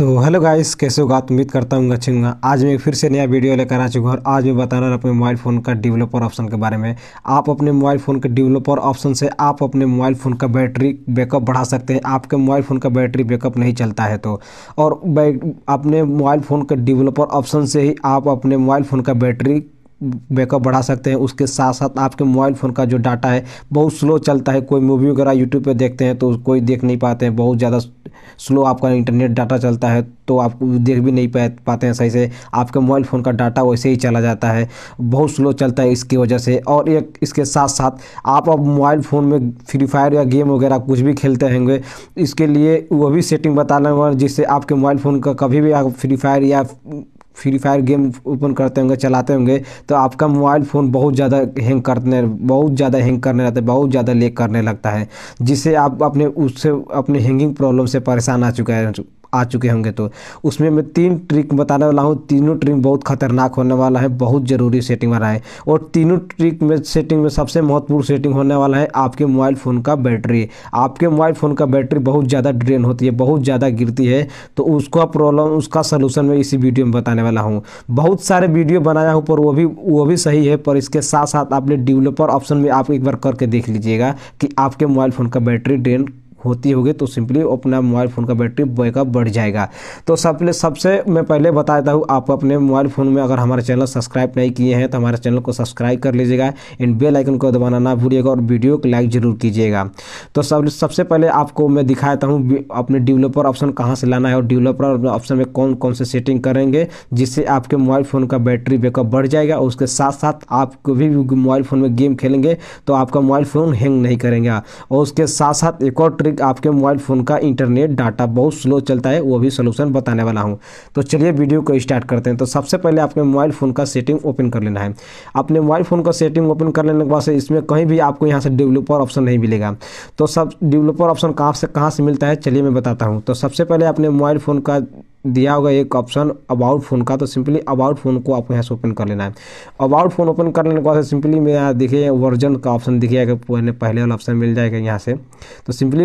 तो hello guys कैसे होगा तो उम्मीद करता हूँ अच्छे होंगे आज मैं फिर से नया वीडियो लेकर आ चुका हूँ और आज मैं बता रहा हूँ अपने मोबाइल फ़ोन का डेवलपर ऑप्शन के बारे में आप अपने मोबाइल फ़ोन के डेवलपर ऑप्शन से आप अपने मोबाइल फ़ोन का बैटरी बैकअप बढ़ा सकते हैं आपके मोबाइल फ़ोन का बैटरी बैकअप नहीं चलता है तो और अपने मोबाइल फ़ोन के डिवलपर ऑप्शन से ही आप अपने मोबाइल फ़ोन का बैटरी बैकअप बढ़ा सकते हैं उसके साथ साथ आपके मोबाइल फ़ोन का जो डाटा है बहुत स्लो चलता है कोई मूवी वगैरह यूट्यूब पर देखते हैं तो कोई देख नहीं पाते हैं बहुत ज़्यादा स्लो आपका इंटरनेट डाटा चलता है तो आप देख भी नहीं पाते हैं सही से आपके मोबाइल फ़ोन का डाटा वैसे ही चला जाता है बहुत स्लो चलता है इसकी वजह से और एक इसके साथ साथ आप अब मोबाइल फ़ोन में फ्री फायर या गेम वगैरह कुछ भी खेलते होंगे इसके लिए वो भी सेटिंग बता रहे जिससे आपके मोबाइल फ़ोन का कभी भी आप फ्री फायर या फ्री फायर गेम ओपन करते होंगे चलाते होंगे तो आपका मोबाइल फ़ोन बहुत ज़्यादा हैंग करने बहुत ज़्यादा हैंग करने लगता है बहुत ज़्यादा लेक करने लगता है जिससे आप अपने उससे अपने हैंगिंग प्रॉब्लम से परेशान आ चुका है आ चुके होंगे तो उसमें मैं तीन ट्रिक बताने वाला हूँ तीनों ट्रिक बहुत खतरनाक होने वाला है बहुत ज़रूरी सेटिंग वाला है और तीनों ट्रिक में सेटिंग में सबसे महत्वपूर्ण सेटिंग होने वाला है आपके मोबाइल फ़ोन का बैटरी आपके मोबाइल फ़ोन का बैटरी बहुत ज़्यादा ड्रेन होती है बहुत ज़्यादा गिरती है तो उसका प्रॉब्लम उसका सोलूशन मैं इसी वीडियो में बताने वाला हूँ बहुत सारे वीडियो बनाया हूँ पर वो भी वो भी सही है पर इसके साथ साथ आपने डेवलपर ऑप्शन में आप एक बार करके देख लीजिएगा कि आपके मोबाइल फ़ोन का बैटरी ड्रेन होती होगी तो सिंपली अपना मोबाइल फ़ोन का बैटरी बैकअप बढ़ जाएगा तो सब सबसे मैं पहले बता देता हूँ आप अपने मोबाइल फ़ोन में अगर हमारे चैनल सब्सक्राइब नहीं किए हैं तो हमारे चैनल को सब्सक्राइब कर लीजिएगा एंड बेल आइकन को दबाना ना भूलिएगा और वीडियो को लाइक ज़रूर कीजिएगा तो सब सबसे पहले आपको मैं दिखाता हूँ अपने डिवलपर ऑप्शन कहाँ से लाना है और डिवलपर ऑप्शन में कौन कौन से सेटिंग करेंगे जिससे आपके मोबाइल फ़ोन का बैटरी बैकअप बढ़ जाएगा और उसके साथ साथ आप कभी भी मोबाइल फ़ोन में गेम खेलेंगे तो आपका मोबाइल फ़ोन हैंग नहीं करेंगे और उसके साथ साथ एक और ट्रिक रिगार्डिंग आपके मोबाइल फ़ोन का इंटरनेट डाटा बहुत स्लो चलता है वो भी सोल्यूशन बताने वाला हूँ तो चलिए वीडियो को स्टार्ट करते हैं तो सबसे पहले आपके मोबाइल फ़ोन का सेटिंग ओपन कर लेना है अपने मोबाइल फ़ोन का सेटिंग ओपन कर लेने के बाद इसमें कहीं भी आपको यहाँ से डेवलपर ऑप्शन नहीं मिलेगा तो सब डेवलपर ऑप्शन कहाँ से कहाँ से मिलता है चलिए मैं बताता हूँ तो सबसे पहले अपने मोबाइल फ़ोन का दिया होगा एक ऑप्शन अबाउट फ़ोन का तो सिंपली अबाउट फ़ोन को आपको यहाँ से ओपन कर लेना है अबाउट फ़ोन ओपन करने के बाद सिंपली मेरा यहाँ देखिए वर्जन का ऑप्शन दिखेगा पहले पहले वाला ऑप्शन मिल जाएगा यहाँ से तो सिंपली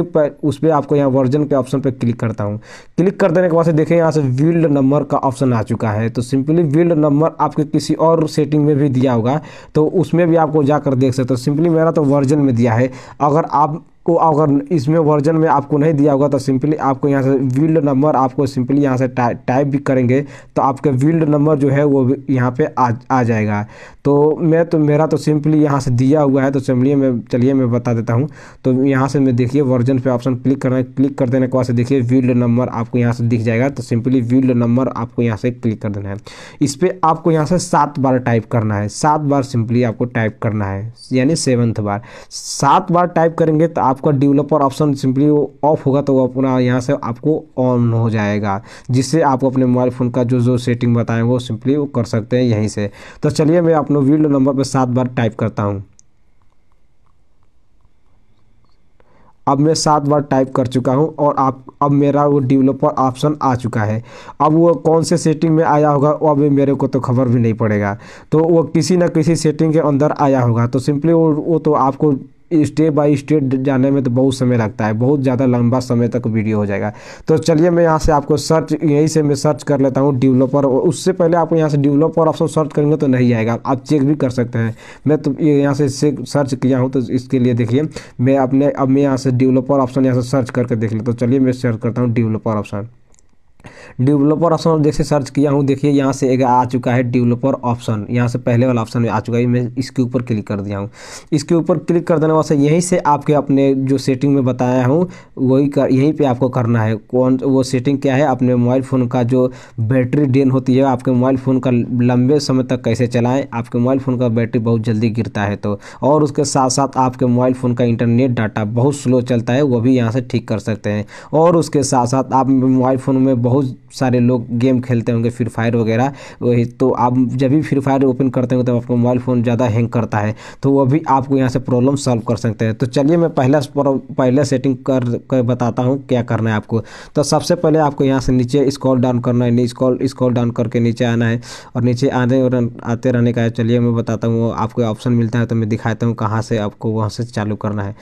उस पर आपको यहाँ वर्जन के ऑप्शन पर क्लिक करता हूँ क्लिक कर देने के बाद से देखिए यहाँ से विल्ड नंबर का ऑप्शन आ चुका है तो सिंपली विल्ड नंबर आपके किसी और सेटिंग में भी दिया होगा तो उसमें भी आपको जाकर देख सकते हो सिंपली मेरा तो वर्जन में दिया है अगर आप को अगर इसमें वर्जन में आपको नहीं दिया होगा तो सिंपली आपको यहाँ से विल्ड नंबर आपको सिंपली यहाँ से टाइप टा, भी करेंगे तो आपके विल्ड नंबर जो है वो यहाँ पे आ आ जाएगा तो मैं तो मेरा तो सिंपली यहाँ से दिया हुआ है तो सिंपली मैं चलिए मैं बता देता हूँ तो यहाँ से मैं देखिए वर्जन पे ऑप्शन क्लिक करना क्लिक कर देने के बाद से देखिए विल्ड नंबर आपको यहाँ से दिख जाएगा तो सिंपली विल्ड नंबर आपको यहाँ से क्लिक कर देना है इस पर आपको यहाँ से सात बार टाइप करना है सात बार सिंपली आपको टाइप करना है यानी सेवन्थ बार सात बार टाइप करेंगे तो आप आपका डेवलपर ऑप्शन सिंपली ऑफ होगा तो वो अपना यहाँ से आपको ऑन हो जाएगा जिससे आप अपने मोबाइल फ़ोन का जो जो सेटिंग बताएं वो सिंपली वो कर सकते हैं यहीं से तो चलिए मैं अपने वीडियो नंबर पर सात बार टाइप करता हूँ अब मैं सात बार टाइप कर चुका हूं और आप अब मेरा वो डेवलपर ऑप्शन आ चुका है अब वो कौन से सेटिंग में आया होगा वो अभी मेरे को तो खबर भी नहीं पड़ेगा तो वो किसी ना किसी सेटिंग के अंदर आया होगा तो सिंपली वो वो तो आपको स्टेप बाय स्टेप जाने में तो बहुत समय लगता है बहुत ज़्यादा लंबा समय तक वीडियो हो जाएगा तो चलिए मैं यहाँ से आपको सर्च यहीं से मैं सर्च कर लेता हूँ डेवलपर उससे पहले आपको यहाँ से डेवलपर ऑप्शन सर्च करेंगे तो नहीं आएगा आप चेक भी कर सकते हैं मैं तो यहाँ से सर्च किया हूँ तो इसके लिए देखिए मैं अपने अब मैं यहाँ से डेवलपर ऑप्शन यहाँ से सर्च करके देख लेता तो चलिए मैं सर्च करता हूँ डेवलपर ऑप्शन डेवलपर ऑप्शन जैसे सर्च किया हूँ देखिए यहाँ से एक आ चुका है डेवलपर ऑप्शन यहाँ से पहले वाला ऑप्शन आ चुका है मैं इसके ऊपर क्लिक कर दिया हूँ इसके ऊपर क्लिक कर देने वाले यहीं से आपके अपने जो सेटिंग में बताया हूँ वही कर यहीं पर आपको करना है कौन वो सेटिंग क्या है अपने मोबाइल फ़ोन का जो बैटरी डेन होती है आपके मोबाइल फ़ोन का लंबे समय तक कैसे चलाएँ आपके मोबाइल फ़ोन का बैटरी बहुत जल्दी गिरता है तो और उसके साथ साथ आपके मोबाइल फ़ोन का इंटरनेट डाटा बहुत स्लो चलता है वो भी यहाँ से ठीक कर सकते हैं और उसके साथ साथ आप मोबाइल फ़ोन में बहुत सारे लोग गेम खेलते होंगे फ्री फायर वगैरह वही तो आप जब भी फ्री फायर ओपन करते हो तब तो आपका मोबाइल फ़ोन ज़्यादा हैंग करता है तो वो भी आपको यहाँ से प्रॉब्लम सॉल्व कर सकते हैं तो चलिए मैं पहला पहला सेटिंग कर, कर बताता हूँ क्या करना है आपको तो सबसे पहले आपको यहाँ से नीचे स्कॉल डाउन करना है स्कॉल स्कॉल डाउन करके नीचे आना है और नीचे आने और आते रहने का है चलिए मैं बताता हूँ आपको ऑप्शन मिलता है तो मैं दिखाता हूँ कहाँ से आपको वहाँ से चालू करना है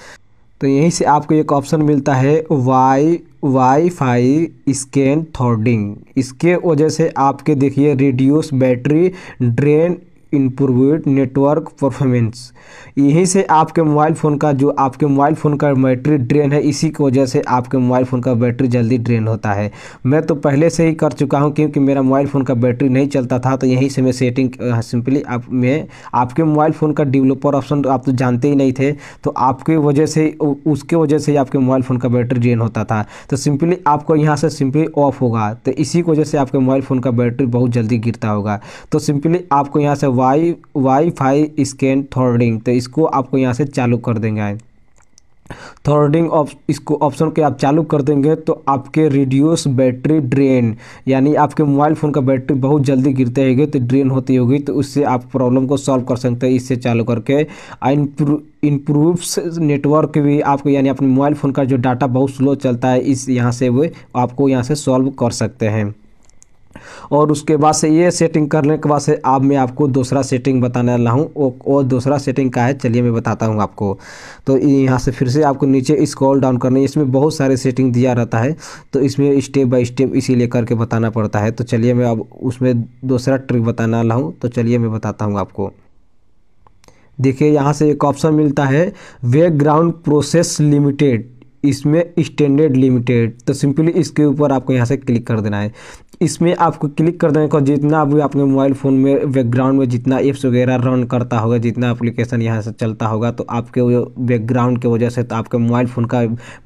तो यहीं से आपको एक ऑप्शन मिलता है वाई वाईफाई स्कैन थ्रेडिंग इसके वजह से आपके देखिए reduce battery drain improved network performance यहीं से आपके मोबाइल फ़ोन का जो आपके मोबाइल फ़ोन का बैटरी ड्रेन है इसी की वजह से आपके मोबाइल फ़ोन का बैटरी जल्दी ड्रेन होता है मैं तो पहले से ही कर चुका हूं क्योंकि मेरा मोबाइल फ़ोन का बैटरी नहीं चलता था तो यहीं से मैं सेटिंग सिंपली आप मैं आपके मोबाइल फ़ोन का डिवलपर ऑप्शन तो आप तो जानते ही नहीं थे तो आपकी वजह से उसके वजह से ही आपके मोबाइल फ़ोन का बैटरी ड्रेन होता था तो सिंपली आपको यहाँ से सिंपली ऑफ होगा तो इसी की वजह से आपके मोबाइल फ़ोन का बैटरी बहुत जल्दी गिरता होगा तो सिंपली आपको यहाँ से wi wifi scan throttling तो इसको आपको यहाँ से चालू कर देंगे आए थर्डिंग ऑप इसको ऑप्शन के आप चालू कर देंगे तो आपके रिड्यूस बैटरी ड्रेन यानी आपके मोबाइल फ़ोन का बैटरी बहुत जल्दी गिरते रहेगी तो ड्रेन होती होगी तो उससे आप प्रॉब्लम को सॉल्व कर सकते हैं इससे चालू करके इम्प्रूव्स नेटवर्क भी आपको यानी अपने मोबाइल फ़ोन का जो डाटा बहुत स्लो चलता है इस यहाँ से वो आपको यहाँ से सॉल्व कर सकते हैं और उसके बाद से ये सेटिंग करने के बाद से अब आप मैं आपको दूसरा सेटिंग बताने वाला हूँ और दूसरा सेटिंग का है चलिए मैं बताता हूँ आपको तो यहाँ से फिर से आपको नीचे स्क्रॉल डाउन करना है इसमें बहुत सारे सेटिंग दिया रहता है तो इसमें स्टेप बाई स्टेप इसी इसीलिए करके बताना पड़ता है तो चलिए मैं अब उसमें दूसरा ट्रिक बताने वाला हूँ तो चलिए मैं बताता हूँ आपको देखिए यहाँ से एक ऑप्शन मिलता है ग्राउंड प्रोसेस लिमिटेड इसमें स्टैंडर्ड लिमिटेड तो सिंपली इसके ऊपर आपको यहाँ से क्लिक कर देना है इसमें आपको क्लिक कर देने का जितना भी आपके मोबाइल फ़ोन में बैकग्राउंड में जितना ऐप्स वगैरह रन करता होगा जितना एप्लीकेशन यहाँ से चलता होगा तो आपके बैकग्राउंड की वजह से तो आपके मोबाइल फ़ोन का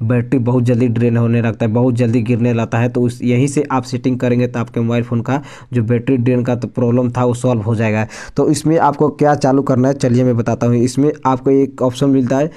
बैटरी बहुत जल्दी ड्रेन होने लगता है बहुत जल्दी गिरने लगता है तो उस यहीं से आप सेटिंग करेंगे तो आपके मोबाइल फ़ोन का जो बैटरी ड्रेन का तो प्रॉब्लम था वो सॉल्व हो जाएगा तो इसमें आपको क्या चालू करना है चलिए मैं बताता हूँ इसमें आपको एक ऑप्शन मिलता है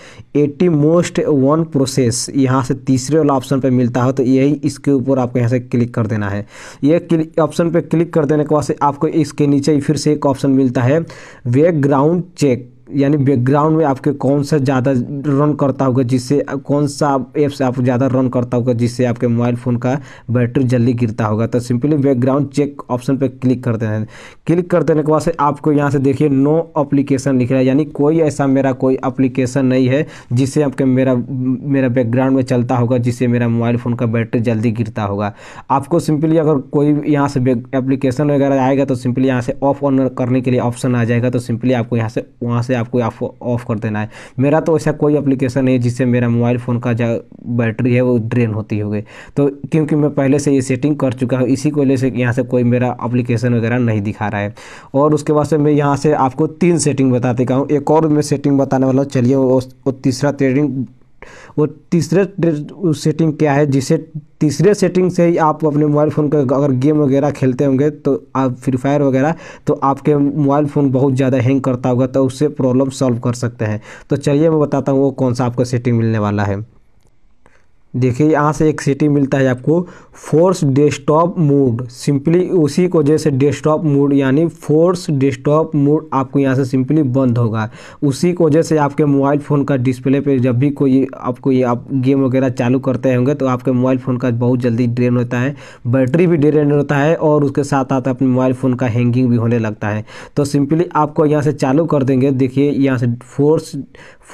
एटी मोस्ट वन प्रोसेस यहाँ से तीसरे वाला ऑप्शन पर मिलता है तो यही इसके ऊपर आपको यहाँ से क्लिक कर देना है ये ऑप्शन पर क्लिक कर देने के बाद आपको इसके नीचे फिर से एक ऑप्शन मिलता है बैकग्राउंड चेक यानी बैकग्राउंड में आपके कौन सा ज़्यादा रन करता होगा जिससे कौन सा ऐप्स आप ज़्यादा रन करता होगा जिससे आपके मोबाइल फ़ोन का बैटरी जल्दी गिरता होगा तो सिंपली बैकग्राउंड चेक ऑप्शन पर क्लिक कर देना क्लिक कर देने के बाद से आपको यहाँ से देखिए नो अप्लीकेशन लिख रहा है यानी कोई ऐसा मेरा कोई अप्लीकेशन नहीं है जिससे आपके मेरा मेरा बैकग्राउंड में चलता होगा जिससे मेरा मोबाइल फ़ोन का बैटरी जल्दी गिरता होगा आपको सिंपली अगर कोई यहाँ से एप्लीकेशन वगैरह आएगा तो सिंपली यहाँ से ऑफ ऑन करने के लिए ऑप्शन आ जाएगा तो सिंपली आपको यहाँ से वहाँ से आपको ऑफ कर देना है मेरा तो ऐसा कोई अप्लीकेशन नहीं है जिससे मेरा मोबाइल फ़ोन का जो बैटरी है वो ड्रेन होती होगी तो क्योंकि मैं पहले से ये सेटिंग कर चुका हूँ इसी को वजह से यहाँ से कोई मेरा अप्लीकेशन वगैरह नहीं दिखा रहा है और उसके बाद से मैं यहाँ से आपको तीन सेटिंग बता देता हूँ एक और मैं सेटिंग बताने वाला हूँ चलिए वो तीसरा ट्रेडिंग वो तीसरे सेटिंग क्या है जिसे तीसरे सेटिंग से ही आप अपने मोबाइल फ़ोन का अगर गेम वगैरह खेलते होंगे तो आप फ्री फायर वगैरह तो आपके मोबाइल फ़ोन बहुत ज़्यादा हैंग करता होगा तो उससे प्रॉब्लम सॉल्व कर सकते हैं तो चलिए मैं बताता हूँ वो कौन सा आपको सेटिंग मिलने वाला है देखिए यहाँ से एक सिटी मिलता है आपको फोर्स डेस्कटॉप मोड सिंपली उसी को जैसे डेस्कटॉप मोड यानी फोर्स डेस्कटॉप मोड आपको यहाँ से सिंपली बंद होगा उसी को जैसे आपके मोबाइल फ़ोन का डिस्प्ले पे जब भी कोई आपको ये आप गेम वगैरह चालू करते होंगे तो आपके मोबाइल फ़ोन का बहुत जल्दी ड्रेन होता है बैटरी भी ड्रेन होता है और उसके साथ साथ अपने मोबाइल फ़ोन का हैंगिंग भी होने लगता है तो सिंपली आपको यहाँ से चालू कर देंगे देखिए यहाँ से फोर्स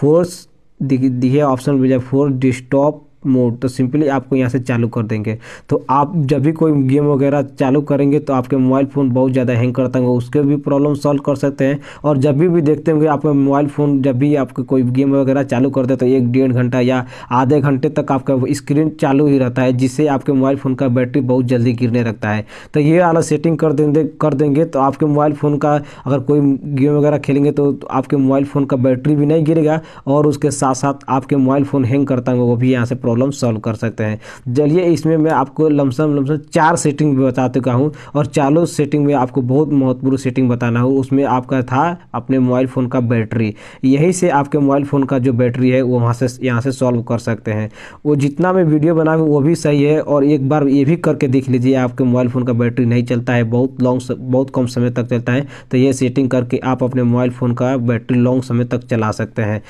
फोर्स दिए ऑप्शन मिल फोर्स डिस्टॉप मोड तो सिंपली आपको यहाँ से चालू कर देंगे तो आप जब भी कोई गेम वगैरह चालू करेंगे तो आपके मोबाइल फ़ोन बहुत ज़्यादा हैंग करता होगा उसके भी प्रॉब्लम सॉल्व कर सकते हैं और जब भी भी देखते होंगे आपका मोबाइल फ़ोन जब भी आपके कोई गेम वगैरह चालू करते तो एक डेढ़ घंटा या आधे घंटे तक आपका स्क्रीन चालू ही रहता है जिससे आपके मोबाइल फ़ोन का बैटरी बहुत जल्दी गिरने लगता है तो ये वाला सेटिंग कर देंगे कर देंगे तो आपके मोबाइल फ़ोन का अगर कोई गेम वगैरह खेलेंगे तो आपके मोबाइल फ़ोन का बैटरी भी नहीं गिरेगा और उसके साथ साथ आपके मोबाइल फ़ोन हैंग करता होगा वो भी यहाँ से प्रॉब्लम प्रॉब्लम सॉल्व कर सकते हैं चलिए इसमें मैं आपको लमसम लमसम चार सेटिंग भी बता चुका हूँ और चारों सेटिंग में आपको बहुत महत्वपूर्ण सेटिंग बताना हो उसमें आपका था अपने मोबाइल फ़ोन का बैटरी यही से आपके मोबाइल फ़ोन का जो बैटरी है वो वहाँ से यहाँ से सॉल्व कर सकते हैं वो जितना मैं वीडियो बना वो भी सही है और एक बार ये भी करके देख लीजिए आपके मोबाइल फ़ोन का बैटरी नहीं चलता है बहुत लॉन्ग बहुत कम समय तक चलता है तो ये सेटिंग करके आप अपने मोबाइल फ़ोन का बैटरी लॉन्ग समय तक चला सकते हैं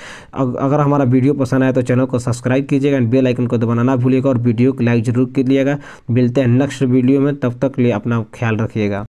अगर हमारा वीडियो पसंद आए तो चैनल को सब्सक्राइब कीजिएगा एंड बेल बेल आइकन को दबाना ना भूलिएगा और वीडियो को लाइक जरूर कर कीजिएगा मिलते हैं नेक्स्ट वीडियो में तब तक लिए अपना ख्याल रखिएगा